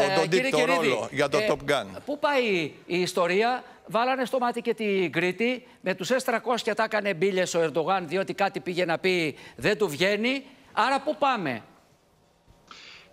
Ε, το, κύριε, ρόλο για το ε, Top Gun. Πού πάει η ιστορία, βάλανε στο μάτι και την Κρήτη, με τους S300 και τα έκανε μπύλε ο Ερντογάν, διότι κάτι πήγε να πει δεν του βγαίνει. Άρα πού πάμε.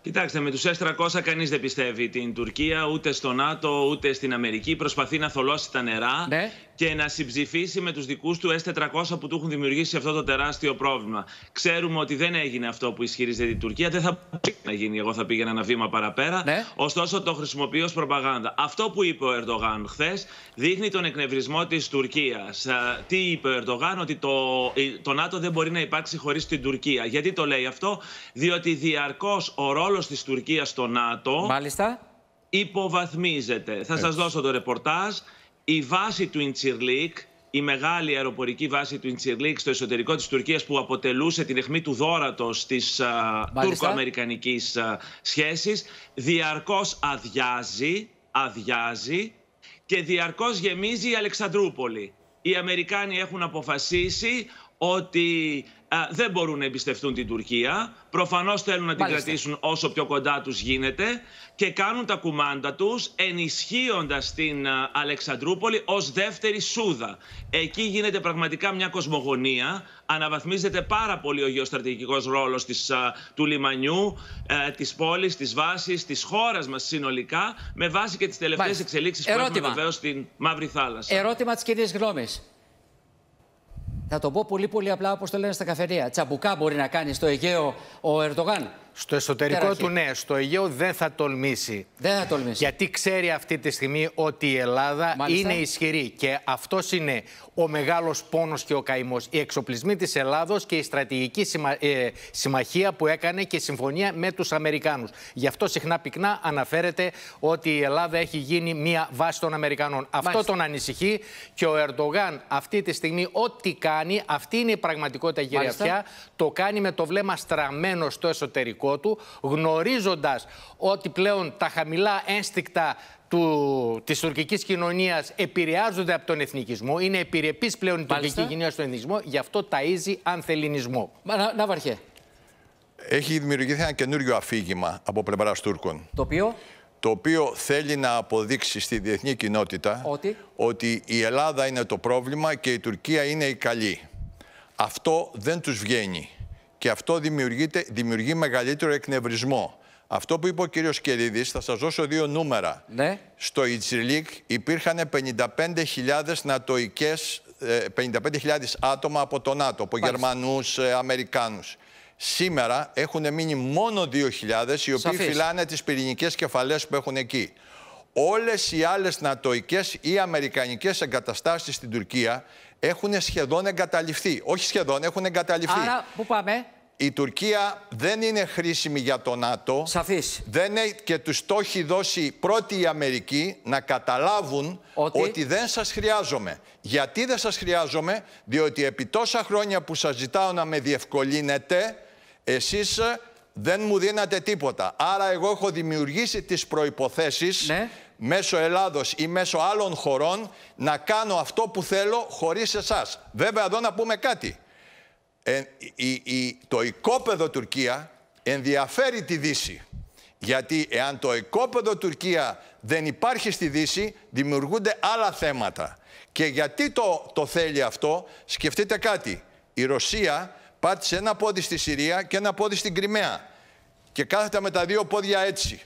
Κοιτάξτε, με τους S300 κανείς δεν πιστεύει την Τουρκία, ούτε στο ΝΑΤΟ, ούτε στην Αμερική. Προσπαθεί να θολώσει τα νερά. Ναι και να συμψηφίσει με τους δικούς του S400 που του έχουν δημιουργήσει αυτό το τεράστιο πρόβλημα. Ξέρουμε ότι δεν έγινε αυτό που ισχυρίζεται η Τουρκία, δεν θα να γίνει, εγώ θα πήγαινα ένα βήμα παραπέρα, ναι. ωστόσο το χρησιμοποιεί ως προπαγάνδα. Αυτό που είπε ο Ερντογάν χθες δείχνει τον εκνευρισμό της Τουρκίας. Τι είπε ο Ερντογάν, ότι το, το ΝΑΤΟ δεν μπορεί να υπάρξει χωρίς την Τουρκία. Γιατί το λέει αυτό, διότι διαρκώς ο ρόλος της Τουρκίας στο ΝΑΤΟ Μάλιστα. υποβαθμίζεται. Θα σας δώσω το ρεπορτάζ η βάση του Ιντσιρλίκ, η μεγάλη αεροπορική βάση του Ιντσιρλίκ στο εσωτερικό της Τουρκίας που αποτελούσε την αιχμή του δόρατος της τουρκο-αμερικανικής σχέσης, διαρκώς αδειάζει, αδειάζει και διαρκώς γεμίζει η Αλεξανδρούπολη. Οι Αμερικάνοι έχουν αποφασίσει ότι ε, δεν μπορούν να εμπιστευτούν την Τουρκία. Προφανώς θέλουν να την κρατήσουν όσο πιο κοντά τους γίνεται και κάνουν τα κουμάντα τους ενισχύοντας την ε, Αλεξανδρούπολη ως δεύτερη Σούδα. Εκεί γίνεται πραγματικά μια κοσμογονία. Αναβαθμίζεται πάρα πολύ ο γεωστρατηγικός ρόλος ε, του λιμανιού, της πόλης, της βάσης, της χώρας μας συνολικά, με βάση και τις τελευταίες εξελίξεις που έχουμε βεβαίως στην Μαύρη Θάλασσα. Ερώτημα της κοινή γνώμη. Θα το πω πολύ πολύ απλά όπως το λένε στα καφενεία. Τσαμπουκά μπορεί να κάνεις στο Αιγαίο ο Ερντογάν. Στο εσωτερικό του, ναι, στο Αιγαίο δεν θα τολμήσει. Δεν θα τολμήσει. Γιατί ξέρει αυτή τη στιγμή ότι η Ελλάδα είναι ισχυρή και αυτός είναι ο μεγάλος πόνος και ο καημός. Οι εξοπλισμοί της Ελλάδος και η στρατηγική συμμα... Ε, συμμαχία που έκανε και συμφωνία με τους Αμερικάνους. Γι' αυτό συχνά πυκνά αναφέρεται ότι η Ελλάδα έχει γίνει μία βάση των Αμερικανών. Αυτό τον ανησυχεί και ο Ερντογάν αυτή τη στιγμή, ό,τι κάνει, αυτή είναι η πραγματικότητα, κύριε Αυτιά, το κάνει με το βλέμμα στραμμένο στο εσωτερικό γνωρίζοντας ότι πλέον τα χαμηλά ένστικτα του, της τουρκικής κοινωνίας επηρεάζονται από τον εθνικισμό. Είναι επιρρεπής πλέον η τουρκική κοινωνία στον εθνικισμό, γι' αυτό ταΐζει ανθεληνισμό. Να, να Έχει δημιουργηθεί ένα καινούριο αφήγημα από πλευράς Τούρκων. Το οποίο? Το θέλει να αποδείξει στη διεθνή κοινότητα ότι, ότι η Ελλάδα είναι το πρόβλημα και η Τουρκία είναι η καλή. Αυτό δεν τους βγαίνει και αυτό δημιουργεί μεγαλύτερο εκνευρισμό. Αυτό που είπε ο κύριος Κερίδης, θα σας δώσω δύο νούμερα. Ναι. Στο Ιτσιλίκ υπήρχαν 55.000 νατοικές, 55.000 άτομα από τον ΝΑΤΟ, από γερμανού Γερμανούς, ε, Αμερικάνους. Σήμερα έχουν μείνει μόνο 2.000 οι οποίοι φυλάνε τις πυρηνικές κεφαλές που έχουν εκεί. Όλες οι άλλες νατοικές ή αμερικανικές εγκαταστάσεις στην Τουρκία έχουν σχεδόν εγκαταληφθεί. Όχι σχεδόν, έχουν εγκαταληφθεί. Άρα, πού πάμε η Τουρκία δεν είναι χρήσιμη για το ΝΑΤΟ. και τους το έχει δώσει πρώτη η Αμερική να καταλάβουν ότι... δεν σας χρειάζομαι. Γιατί δεν σας χρειάζομαι, διότι επί τόσα χρόνια που σας ζητάω να με διευκολύνετε, εσείς ε, δεν μου δίνατε τίποτα. Άρα εγώ έχω δημιουργήσει τις προϋποθέσεις ναι. μέσω Ελλάδος ή μέσω άλλων χωρών να κάνω αυτό που θέλω χωρίς εσάς. Βέβαια εδώ να πούμε κάτι η, το οικόπεδο Τουρκία ενδιαφέρει τη Δύση. Γιατί εάν το οικόπεδο Τουρκία δεν υπάρχει στη Δύση, δημιουργούνται άλλα θέματα. Και γιατί το, το θέλει αυτό, σκεφτείτε κάτι. Η Ρωσία πάτησε ένα πόδι στη Συρία και ένα πόδι στην Κρυμαία. Και κάθεται με τα δύο πόδια έτσι.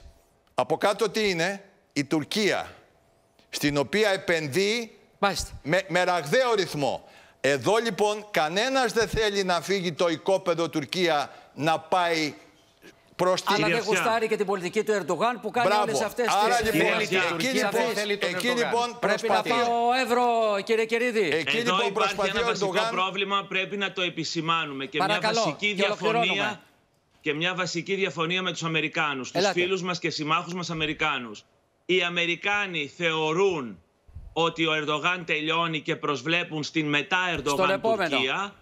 Από κάτω τι είναι, η Τουρκία, στην οποία επενδύει με, με ραγδαίο ρυθμό. Εδώ λοιπόν κανένας δεν θέλει να φύγει το οικόπεδο Τουρκία να πάει προς τη... Αλλά δεν γουστάρει και την πολιτική του Ερντογάν που κάνει Μπράβο. όλες αυτές Άρα, τις... Λοιπόν, εκεί, λοιπόν, εκεί λοιπόν πρέπει να πάει ο Εύρο, κύριε Κερίδη. Εκεί Εδώ λοιπόν, υπάρχει ένα βασικό πρόβλημα, πρέπει να το επισημάνουμε. Και μια βασική διαφωνία... Και μια βασική διαφωνία με τους Αμερικάνους, τους φίλους μας και συμμάχους μας Αμερικάνους. Οι Αμερικάνοι θεωρούν ότι ο Ερντογάν τελειώνει και προσβλέπουν στην μετά Ερντογάν Τουρκία.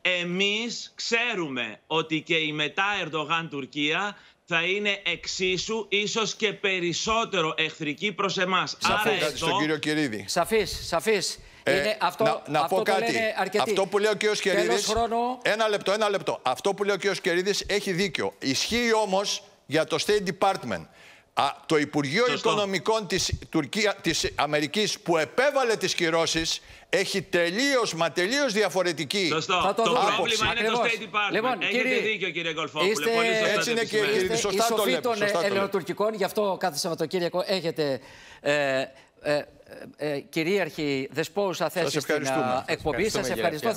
Εμείς ξέρουμε ότι και η μετά Ερντογάν Τουρκία θα είναι εξίσου, ίσως και περισσότερο εχθρική προς εμάς. Σαφής. Άρα κύριο Κυρίδη. Σαφής, σαφής. Ε, αυτό, να, αυτό πω κάτι. αυτό που λέει ο κ. Ένα λεπτό, ένα λεπτό. Αυτό που λέει ο κ. Κερίδης έχει δίκιο. Ισχύει όμως για το State Department. Α, το Υπουργείο Σωστό. Οικονομικών της, Τουρκία, της Αμερικής που επέβαλε τις κυρώσεις έχει τελείως μα τελείως διαφορετική Σωστό. το, πρόβλημα είναι το State Department. Λοιπόν, Έχετε κύριε... δίκιο κύριε Γκολφόπουλε. Είστε... Έτσι είναι και Είστε... σωστά η σοφή των ελληνοτουρκικών, γι' αυτό κάθε Σαββατοκύριακο έχετε ε, ε, ε, κυρίαρχη δεσπόουσα θέση στην εκπομπή. Σας ευχαριστώ